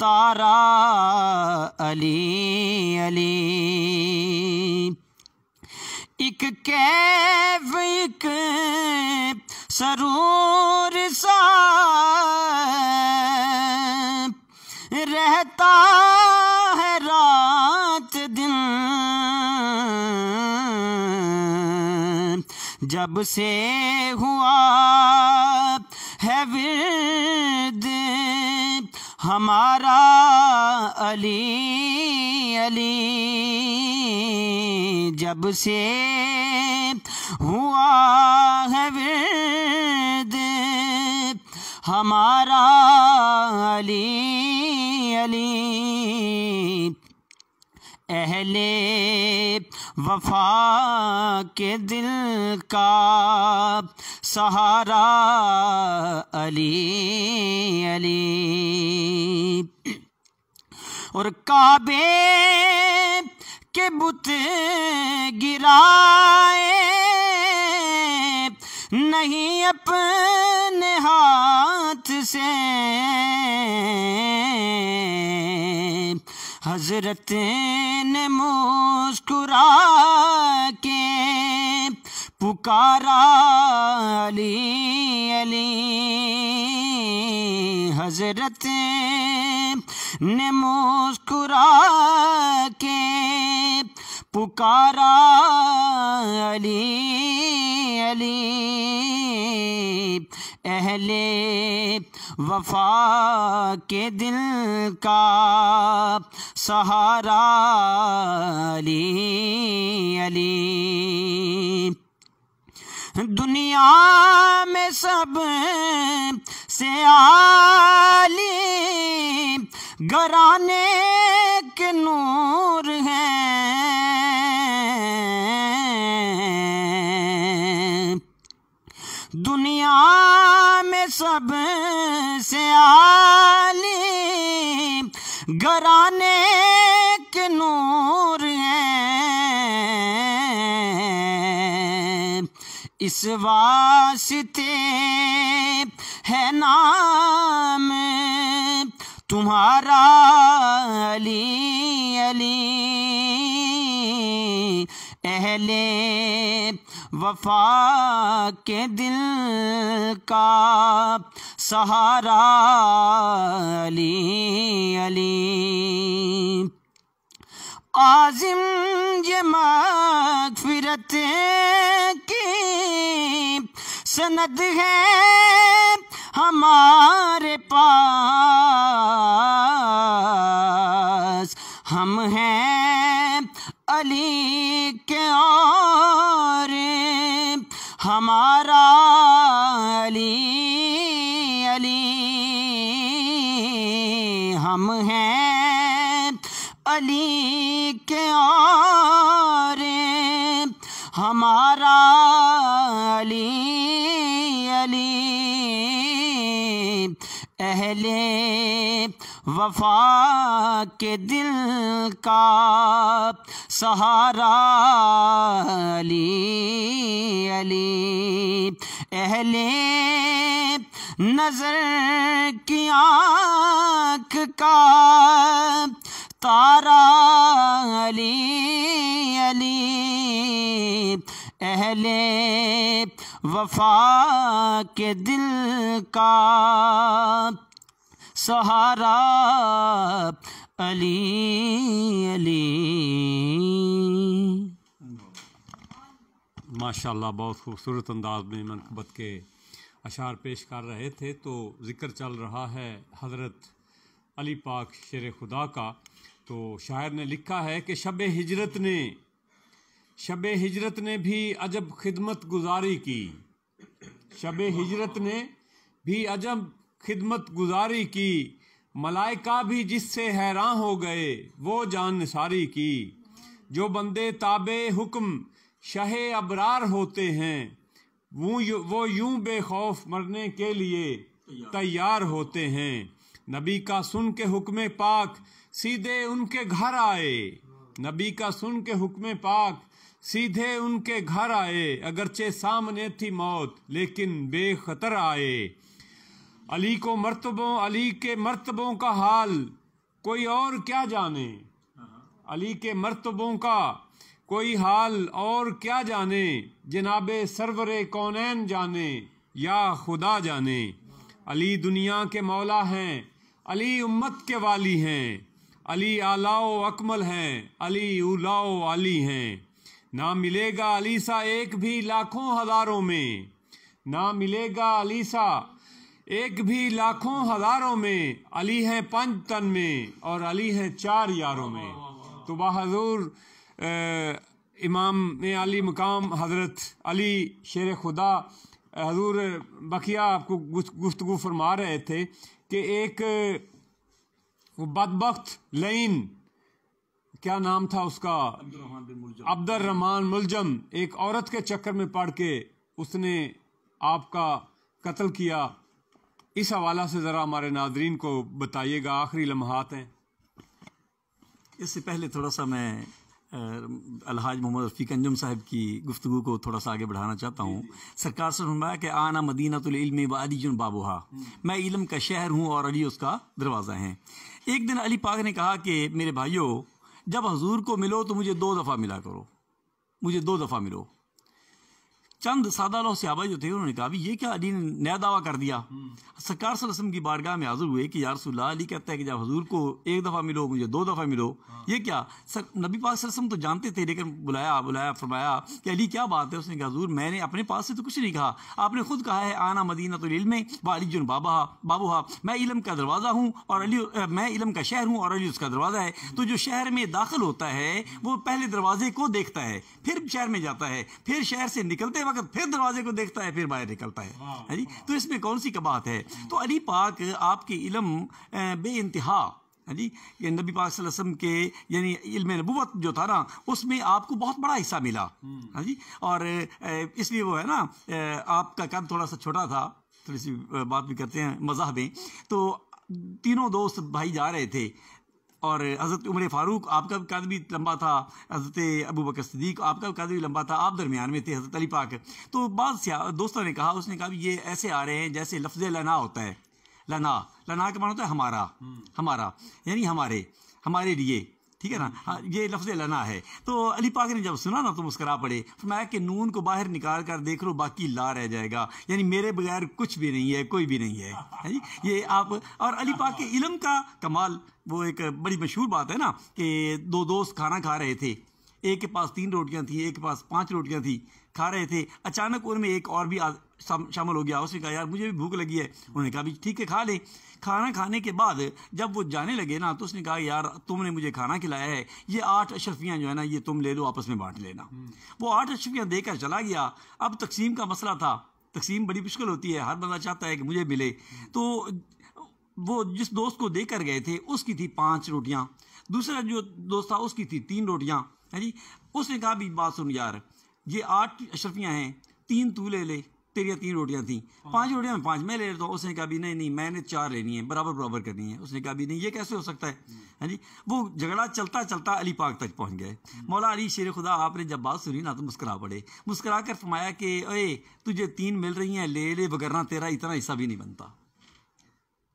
तारा अली अली एक कैफ एक सरूर सा रहता है रा जब से हुआ है विद हमारा अली अली जब से हुआ है विद हमारा अली अली अहले वफा के दिल का सहारा अली अली और काबे के बुत गिराए नहीं अपने हाथ से हजरत ने मुस्कुरा के पुकारा अली अली हजरत ने मुस्कुरा के पुकारा अली अली अहले वफा के दिल का सहारा अली अली दुनिया में सब से आली घराने के नूर हैं दुनिया में सब से आली घराने के नूर है इस वास्ते है नाम तुम्हारा अली अली अहले वफा के दिल का सहारा अली अली आजिम ये मगफिरत की सनद है हमारे पास हम हैं अली के और हमारा अली अली हम हैं अली के और हमारा अली अली अहले वफा के दिल का सहारा अली अली अहले नजर की आंख का तारा अली अली अहले वफा के दिल का सहारा अली अली माशा बहुत खूबसूरत अंदाज में मनकबत के अशार पेश कर रहे थे तो ज़िक्र चल रहा है हज़रत अली पाक शेर खुदा का तो शायर ने लिखा है कि शब हिजरत ने शब हिजरत ने भी अजब खिदमत गुजारी की शब हिजरत ने भी अजब खिदमत गुजारी की मलाइका भी जिससे हैरान हो गए वो जान निसारी की जो बंदे ताबे हुक्म शाह अबरार होते हैं वो वो यूं बेखौफ मरने के लिए तैयार होते हैं नबी का सुन के हुक्म पाक सीधे उनके घर आए नबी का सुन के हुक्म पाक सीधे उनके घर आए अगरचे सामने थी मौत लेकिन बेखतर आए अली को मरतबों अली के मरतबों का हाल कोई और क्या जाने अली के मरतबों का कोई हाल और क्या जाने जनाब सरवर कौनैन जाने या खुदा जाने अली दुनिया के मौला हैं अली उम्मत के वाली हैं अली आलाओ अकमल हैं अली उलाओ अली हैं ना मिलेगा अलीसा एक भी लाखों हज़ारों में ना मिलेगा अलीसा एक भी लाखों हजारों में अली है पंच तन में और अली है चार यारों में तो बहादुर इमाम अली मकाम हज़रत अली शेर खुदा हजूर बखिया आपको गुफ्तु फरमा रहे थे कि एक बदबख्त लाइन क्या नाम था उसका रहमान मुलजम एक औरत के चक्कर में पड़ के उसने आपका कत्ल किया इस हवाला से ज़रा हमारे नाजरीन को बताइएगा आखिरी लम्हात हैं इससे पहले थोड़ा सा मैं अलहाज मोहम्मद रफ़ी अंजुम साहब की गुफ्तु को थोड़ा सा आगे बढ़ाना चाहता हूँ सरकार से फरमाया कि आना मदीनातम वालीजन बाबुहा हम्म। मैं इलम का शहर हूँ और अली उसका दरवाज़ा है एक दिन अली पाक ने कहा कि मेरे भाइयों जब हजूर को मिलो तो मुझे दो दफ़ा मिला करो मुझे दो दफ़ा मिलो चंद सादा से सहाबा जो थे उन्होंने कहा ये क्या अली ने नया दावा कर दिया हम्म। सरकार वसम की बारगाह में हाजिर हुए कि यार अली कहता है कि जब हजूर को एक दफ़ा मिलो मुझे दो दफ़ा मिलो हाँ। ये क्या सर नबी पाक वसम तो जानते थे लेकिन बुलाया बुलाया फरमाया कि अली क्या बात है उसने कहा हजूर मैंने अपने पास से तो कुछ नहीं कहा आपने खुद कहा है आना मदीना तो इलमे वाली जुन बाबा बाबू हा मैं इलम का दरवाज़ा हूँ और अली मैं इलम का शहर हूँ और अली उसका दरवाज़ा है हम्म। तो जो शहर में दाखिल होता है वो पहले दरवाजे को देखता है फिर शहर में जाता है फिर शहर से निकलते वक्त वक्त फिर दरवाजे को देखता है फिर बाहर निकलता है हाँ, है जी हाँ। तो इसमें कौन सी कबात है तो अली पाक आपके इलम बे इंतहा है जी ये नबी पाक वसल्लम के यानी इल्म नबूत जो था ना उसमें आपको बहुत बड़ा हिस्सा मिला हम्म। है जी और इसलिए वो है ना आपका कद थोड़ा सा छोटा था थोड़ी सी बात भी करते हैं मजाक में तो तीनों दोस्त भाई जा रहे थे और हज़रत उमर फ़ारूक आपका भी कद भी लंबा था हज़रत अबू बकर सदीक आपका भी कद भी लंबा था आप दरमियान में थे हज़रत अली पाक तो बाद दोस्तों ने कहा उसने कहा ये ऐसे आ रहे हैं जैसे लफ्ज़ लना होता है लना लना का मान होता है हमारा हम्म। हमारा यानी हमारे हमारे लिए ठीक है ना हाँ, ये लफ्ज़ लना है तो अली पाक ने जब सुना ना तो मुस्करा पड़े फरमाया तो कि नून को बाहर निकाल कर देख लो बाकी ला रह जाएगा यानी मेरे बगैर कुछ भी नहीं है कोई भी नहीं है है ये आप और अली पाक के इलम का कमाल वो एक बड़ी मशहूर बात है ना कि दो दोस्त खाना खा रहे थे एक के पास तीन रोटियां थी एक के पास पांच रोटियां थी खा रहे थे अचानक उनमें एक और भी शामिल हो गया उसने कहा यार मुझे भी भूख लगी है उन्होंने कहा भी ठीक है खा ले खाना खाने के बाद जब वो जाने लगे ना तो उसने कहा यार तुमने मुझे खाना खिलाया है ये आठ अशरफियाँ जो है ना ये तुम ले लो आपस में बांट लेना हम्म। वो आठ अशरफियाँ देकर चला गया अब तकसीम का मसला था तकसीम बड़ी मुश्किल होती है हर बंदा चाहता है कि मुझे मिले तो वो जिस दोस्त को देकर गए थे उसकी थी पाँच रोटियाँ दूसरा जो दोस्त था उसकी थी तीन रोटियाँ है जी उसने कहा भी बात सुन यार ये आठ अशरफियाँ हैं तीन तू ले ले तेरी तीन रोटियाँ थी पांच रोटियाँ में पांच मैं ले लेता हूँ उसने कहा भी नहीं नहीं मैंने चार लेनी है बराबर बराबर करनी है उसने कहा भी नहीं ये कैसे हो सकता है हाँ जी वो झगड़ा चलता चलता अली पाक तक पहुँच गए मौला अली शेर खुदा आपने जब बात सुनी ना तो मुस्करा पड़े मुस्करा कर फरमाया कि अरे तुझे तीन मिल रही हैं ले ले बगरना तेरा इतना हिस्सा भी नहीं बनता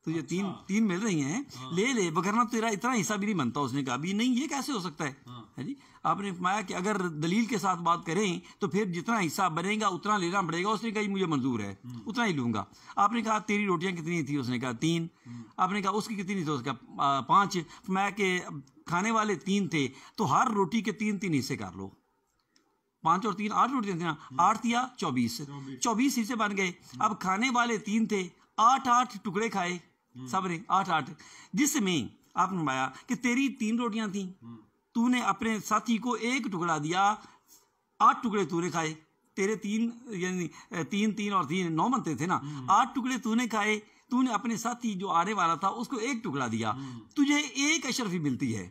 तुझे तो तीन अच्छा। तीन मिल रही हैं हाँ। ले ले बकरना तो तेरा इतना हिस्सा भी नहीं बनता उसने कहा अभी नहीं ये कैसे हो सकता है हाँ। जी आपने फरमाया कि अगर दलील के साथ बात करें तो फिर जितना हिस्सा बनेगा उतना लेना पड़ेगा उसने कहा मुझे मंजूर है हम्म। उतना ही लूंगा आपने कहा तेरी रोटियां कितनी थी उसने कहा तीन हम्म। आपने कहा उसकी कितनी थी उसका पाँच फरमाया कि खाने वाले तीन थे तो हर रोटी के तीन तीन हिस्से कर लो पांच और तीन आठ रोटियां थी ना हम्म। आठ या चौबीस चौबीस हिस्से बन गए अब खाने वाले तीन थे आठ आठ टुकड़े खाए हम्म। सबरे आठ आठ जिसमें आपने बताया कि तेरी तीन रोटियां थी हम्म। तूने अपने साथी को एक टुकड़ा दिया आठ टुकड़े तूने खाए तेरे तीन यानी तीन तीन और तीन नौ बनते थे ना हम्म। आठ टुकड़े तूने खाए तूने अपने साथी जो आने वाला था उसको एक टुकड़ा दिया तुझे एक अशरफी मिलती है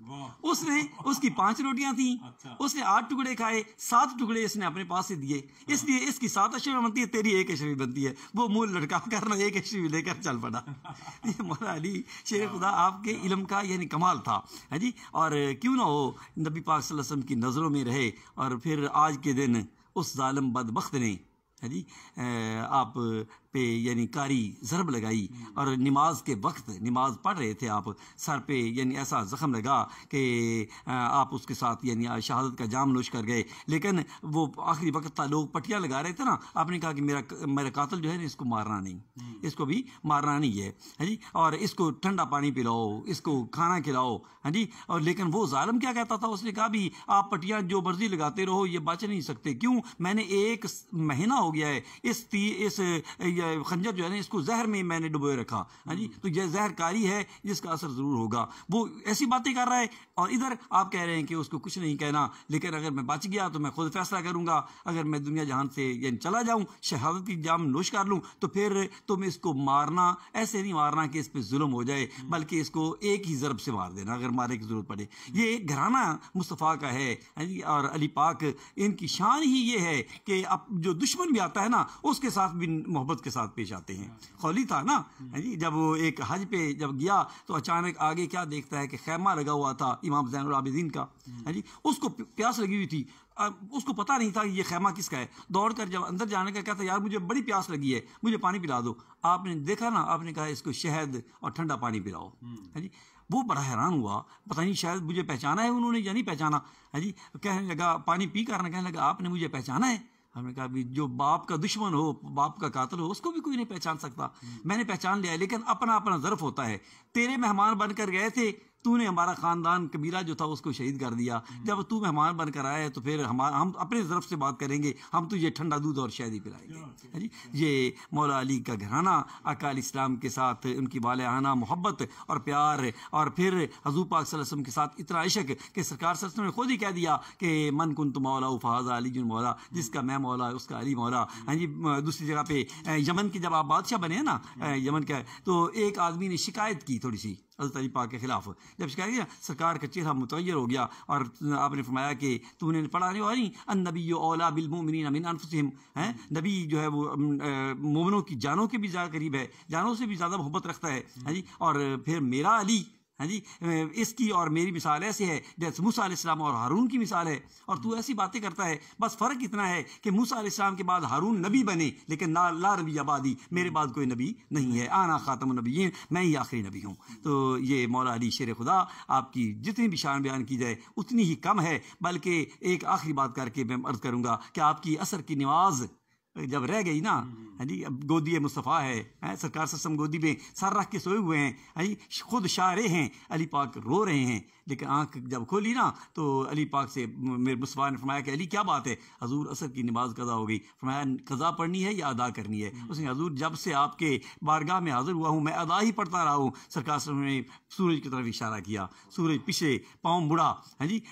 उसने उसकी पांच रोटियां थी अच्छा। उसने आठ टुकड़े खाए सात टुकड़े इसने अपने पास से दिए हाँ। इसलिए इसकी सात अशरी बनती है तेरी एक अशरी बनती है वो मूल लड़का करना एक अशरी लेकर चल पड़ा ये मौला अली शेर हाँ। खुदा आपके इलम का यानी कमाल था है जी और क्यों ना हो नबी पाक वसम की नज़रों में रहे और फिर आज के दिन उस ालम बदबख्त ने है जी आप पे यानी कारी ज़रब लगाई और नमाज के वक्त नमाज पढ़ रहे थे आप सर पे यानी ऐसा ज़ख़म लगा कि आप उसके साथ यानी शहादत का जाम नोश कर गए लेकिन वो आखिरी वक्त था लोग पटिया लगा रहे थे ना आपने कहा कि मेरा मेरा कातल जो है ना इसको मारना नहीं हम्म। इसको भी मारना नहीं है है जी और इसको ठंडा पानी पिलाओ इसको खाना खिलाओ है जी और लेकिन वो ालम क्या कहता था उसने कहा भी आप पटिया जो मर्जी लगाते रहो ये बच नहीं सकते क्यों मैंने एक महीना हो गया है इस ती, इस खंजर जो है ना इसको जहर में मैंने डुबोए रखा हाँ जी तो यह जहरकारी है जिसका असर ज़रूर होगा वो ऐसी बातें कर रहा है और इधर आप कह रहे हैं कि उसको कुछ नहीं कहना लेकिन अगर मैं बच गया तो मैं खुद फैसला करूंगा अगर मैं दुनिया जहान से यानी चला जाऊं शहादत की जाम नोश कर लूं तो फिर तुम तो इसको मारना ऐसे नहीं मारना कि इस पर जुल्म हो जाए बल्कि इसको एक ही ज़रब से मार देना अगर मारने की ज़रूरत पड़े ये घराना मुस्तफ़ा का है हाँ और अली पाक इनकी शान ही ये है कि अब जो दुश्मन भी आता है ना उसके साथ भी मोहब्बत के साथ पेश आते हैं हाँ, हाँ। खौली था ना हम्म। जी जब वो एक हज पे जब गया तो अचानक आगे क्या देखता है कि खैमा लगा हुआ था इमाम जैन आबिदीन का हम्म। है जी उसको प्यास लगी हुई थी उसको पता नहीं था कि ये खैमा किसका है दौड़ कर जब अंदर जाने का कहता यार मुझे बड़ी प्यास लगी है मुझे पानी पिला दो आपने देखा ना आपने कहा इसको शहद और ठंडा पानी पिलाओ हम्म। है जी वो बड़ा हैरान हुआ पता नहीं शायद मुझे पहचाना है उन्होंने या नहीं पहचाना है जी कहने लगा पानी पी कर कहने लगा आपने मुझे पहचाना है हमने कहा भी जो बाप का दुश्मन हो बाप का कातल हो उसको भी कोई नहीं पहचान सकता मैंने पहचान लिया लेकिन अपना अपना जर्फ होता है तेरे मेहमान बनकर गए थे तूने हमारा ख़ानदान कबीरा जो था उसको शहीद कर दिया हम्म। जब तू मेहमान बनकर आया है तो फिर हम हम अपने तरफ से बात करेंगे हम तुझे ठंडा दूध और शायरी पिलाएंगे हाँ, जी हाँ। ये मौला अली का घराना अकाल इस्लाम के साथ उनकी वालहाना मोहब्बत और प्यार और फिर हजू पाक वसल्लम के साथ इतना इशक कि सरकार सरसम ने खुद ही कह दिया कि मन कुन तो मौला उफाजा अली जुन मौला हाँ। जिसका मैं मौला उसका अली मौला हाँ जी दूसरी जगह पे यमन के जब आप बादशाह बने हैं ना यमन का तो एक आदमी ने शिकायत की थोड़ी सी अजतरी पाक के खिलाफ जब शिकायत किया सरकार का चेहरा मुतैर हो गया और आपने फरमाया कि तुमने पढ़ा नहीं वाली नबी ओला बिलमोमिन अमीन अनफसिम हैं नबी जो है वो मोमनों की जानों के भी ज़्यादा करीब है जानों से भी ज़्यादा मोहब्बत रखता है हाँ जी और फिर मेरा अली हाँ जी इसकी और मेरी मिसाल ऐसी है जैसे मूसा इस्लाम और हारून की मिसाल है और तू ऐसी बातें करता है बस फ़र्क इतना है कि मूसा इस्लाम के बाद हारून नबी बने लेकिन ना ला नबी आबादी मेरे बाद कोई नबी नहीं है आना ख़ातम नबी मैं ही आखिरी नबी हूँ तो ये मौला अली शेर खुदा आपकी जितनी भी शान बयान की जाए उतनी ही कम है बल्कि एक आखिरी बात करके मैं अर्ज़ करूँगा कि आपकी असर की नमाज़ जब रह गई ना हम्म, हम्म। हाँ जी अब गोदी मुस्तफ़ा है हैं सरकार सस्म गोदी में सारा रख के सोए हुए हैं हाँ जी खुद शारे हैं अली पाक रो रहे हैं लेकिन आँख जब खोली ना तो अली पाक से मेरे मुसवा ने फरमाया कि अली क्या बात है हजूर असर की नमाज कज़ा हो गई फरमाया कज़ा पढ़नी है या अदा करनी है उसने हजूर जब से आपके बारगाह में हाजिर हुआ हूँ मैं अदा ही पढ़ता रहा हूँ सरकार ने सूरज की तरफ इशारा किया सूरज पिछे पाँव मुड़ा है हाँ जी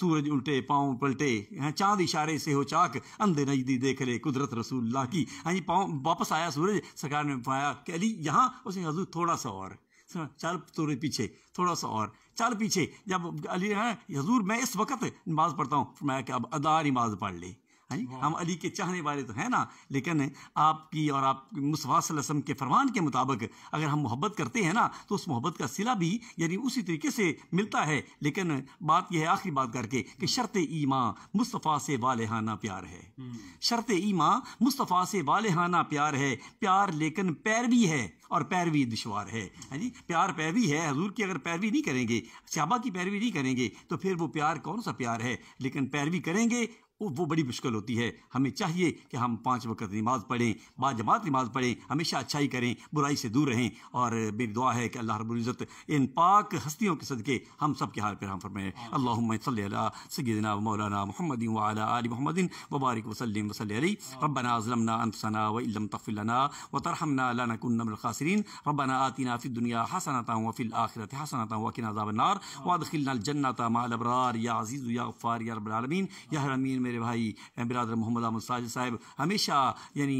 सूरज उल्टे पाँव पलटे हैं हाँ, चाँद इशारे से हो चाक अंधे नजदी देख ले कुदरत रसूल्ला की हाँ जी पाँव वापस आया सूरज सरकार ने पाया कि अली यहाँ उसने हजूर थोड़ा सा और चल सूरज पीछे थोड़ा सा और चल पीछे जब अली हजूर मैं इस वक्त नमाज पढ़ता हूँ मैं क्या अब अदा नमाज पढ़ ली हैं हम अली के चाहने वाले तो हैं ना लेकिन आपकी और आप मुसवासम के फरमान के मुताबिक अगर हम मोहब्बत करते हैं ना तो उस मोहब्बत का सिला भी यानी उसी तरीके से मिलता है लेकिन बात यह है आखिरी बात करके कि शर्त ईमा मुस्तफ़ा से वालहाना प्यार है हम्म। शर्त ईमा मुस्तफ़ा से वालहाना प्यार है प्यार लेकिन पैरवी है और पैरवी दुशवार है हाँ जी प्यार पैरवी है हजूर की अगर पैरवी नहीं करेंगे श्याबा की पैरवी नहीं करेंगे तो फिर वो प्यार कौन सा प्यार है लेकिन पैरवी करेंगे वो बड़ी मुश्किल होती है हमें चाहिए कि हम पाँच वक्त नमाज पढ़ें बाजमात नमाज पढ़ें हमेशा अच्छाई करें बुराई से दूर रहें और मेरी दुआ है कि अल्लाह रबुल्ज़त इन पाक हस्तियों के सदक़े हम सब के हाल पर हम फरमाएँ अल्लाह सदना मौलाना मोहम्मद आली मोहम्मदिन वबारक वसलम वसली रबना अजलमना अनफसना वम तफ़िलना व तरहना लानकुन्नमखासरीन रबना आतिना फ़ि दुनिया हसनता वफ़िल आखिरत हसनता वकीन अजाबनार वादखिलना जन्नता मालबरार या अज़ीज़ या गफ़ार या रबालमीन या हरमीन मेरे भाई बिरदर मोहम्मद अहमद साज साहब हमेशा यानी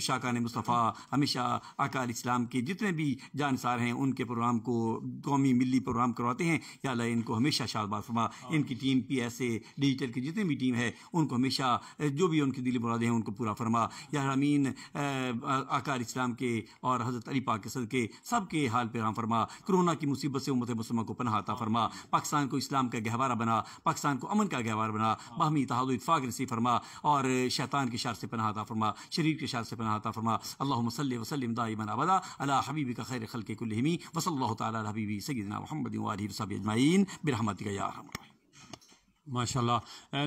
उशाकान मुस्तफ़ा हमेशा आकार इस्लाम के जितने भी जानसार हैं उनके प्रोग्राम को कौमी मिली प्रोग्राम करवाते हैं या अल्लाह इनको हमेशा शादबाद फरमा हाँ। इनकी टीम की ऐसे डिजिटल की जितनी भी टीम है उनको हमेशा जो भी उनकी दिली मुरादे हैं उनको पूरा फरमा या हमीन आकार इस्लाम के और हज़रत अली पाक के सब के हाल राम फरमा कोरोना की मुसीबत से उमत मुसलमान को पनाहता फरमा हाँ। पाकिस्तान को इस्लाम का गहवारा बना पाकिस्तान को अमन का गहवारा बना हाँ। बाहमी तहदुद इतफ़ाक़ नसीब फरमा और शैतान के शार से पनाहता फरमा शरीर के शार से पनाहता फरमा अल्लाह मसल वसलम दाइमन अबदा अला हबीबी का खैर खल के कुलहमी वसल तबीबी सईदना महमद अजमाइन बिरहमत यार माशा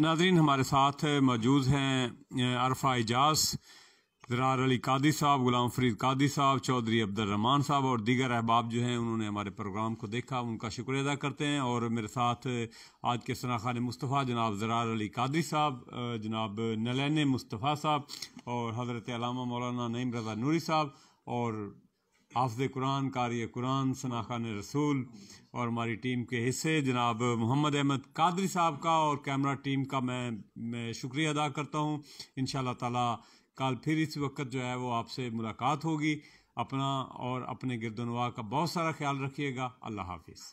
नाजरीन हमारे साथ मौजूद हैं अरफा एजाज़ जरार अली कादी साहब गुलाम फरीद कादी साहब चौधरी रहमान साहब और दीगर अहबाब जो हैं उन्होंने हमारे प्रोग्राम को देखा उनका शुक्रिया अदा करते हैं और मेरे साथ आज के सना खान मुस्तफ़ा जनाब जरार अली कादरी साहब जनाब नलैन मुस्तफ़ा साहब और हज़रत अलामा मौलाना नईम रजा नूरी साहब और हाफज कुरान कारी कुरान सना खान रसूल और हमारी टीम के हिस्से जनाब मोहम्मद अहमद कादरी साहब का और कैमरा टीम का मैं मैं शुक्रिया अदा करता हूँ इन ताला कल फिर इस वक्त जो है वो आपसे मुलाकात होगी अपना और अपने गिरदनवा का बहुत सारा ख्याल रखिएगा अल्लाह हाफिज़